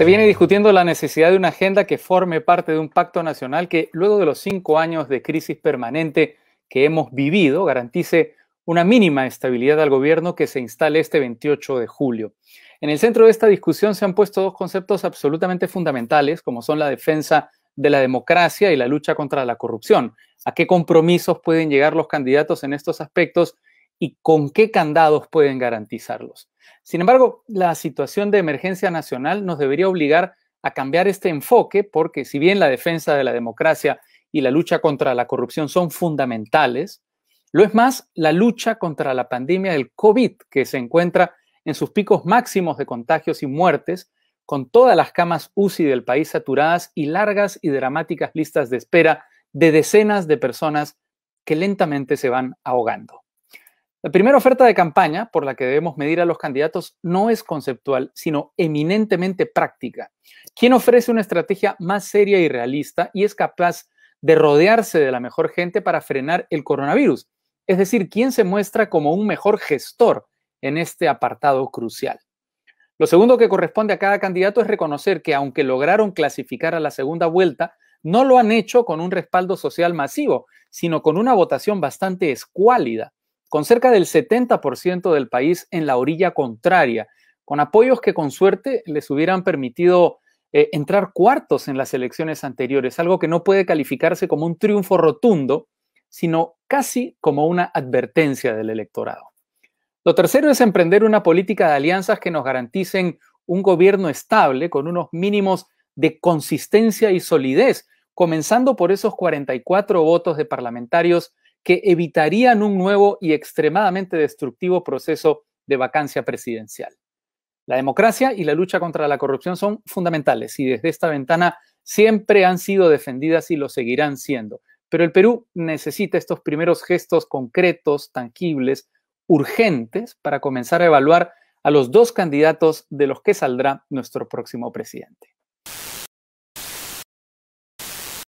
Se viene discutiendo la necesidad de una agenda que forme parte de un pacto nacional que, luego de los cinco años de crisis permanente que hemos vivido, garantice una mínima estabilidad al gobierno que se instale este 28 de julio. En el centro de esta discusión se han puesto dos conceptos absolutamente fundamentales, como son la defensa de la democracia y la lucha contra la corrupción. ¿A qué compromisos pueden llegar los candidatos en estos aspectos y con qué candados pueden garantizarlos. Sin embargo, la situación de emergencia nacional nos debería obligar a cambiar este enfoque porque si bien la defensa de la democracia y la lucha contra la corrupción son fundamentales, lo es más la lucha contra la pandemia del COVID que se encuentra en sus picos máximos de contagios y muertes, con todas las camas UCI del país saturadas y largas y dramáticas listas de espera de decenas de personas que lentamente se van ahogando. La primera oferta de campaña por la que debemos medir a los candidatos no es conceptual, sino eminentemente práctica. ¿Quién ofrece una estrategia más seria y realista y es capaz de rodearse de la mejor gente para frenar el coronavirus? Es decir, ¿quién se muestra como un mejor gestor en este apartado crucial? Lo segundo que corresponde a cada candidato es reconocer que aunque lograron clasificar a la segunda vuelta, no lo han hecho con un respaldo social masivo, sino con una votación bastante escuálida con cerca del 70% del país en la orilla contraria, con apoyos que con suerte les hubieran permitido eh, entrar cuartos en las elecciones anteriores, algo que no puede calificarse como un triunfo rotundo, sino casi como una advertencia del electorado. Lo tercero es emprender una política de alianzas que nos garanticen un gobierno estable con unos mínimos de consistencia y solidez, comenzando por esos 44 votos de parlamentarios que evitarían un nuevo y extremadamente destructivo proceso de vacancia presidencial. La democracia y la lucha contra la corrupción son fundamentales y desde esta ventana siempre han sido defendidas y lo seguirán siendo. Pero el Perú necesita estos primeros gestos concretos, tangibles, urgentes para comenzar a evaluar a los dos candidatos de los que saldrá nuestro próximo presidente.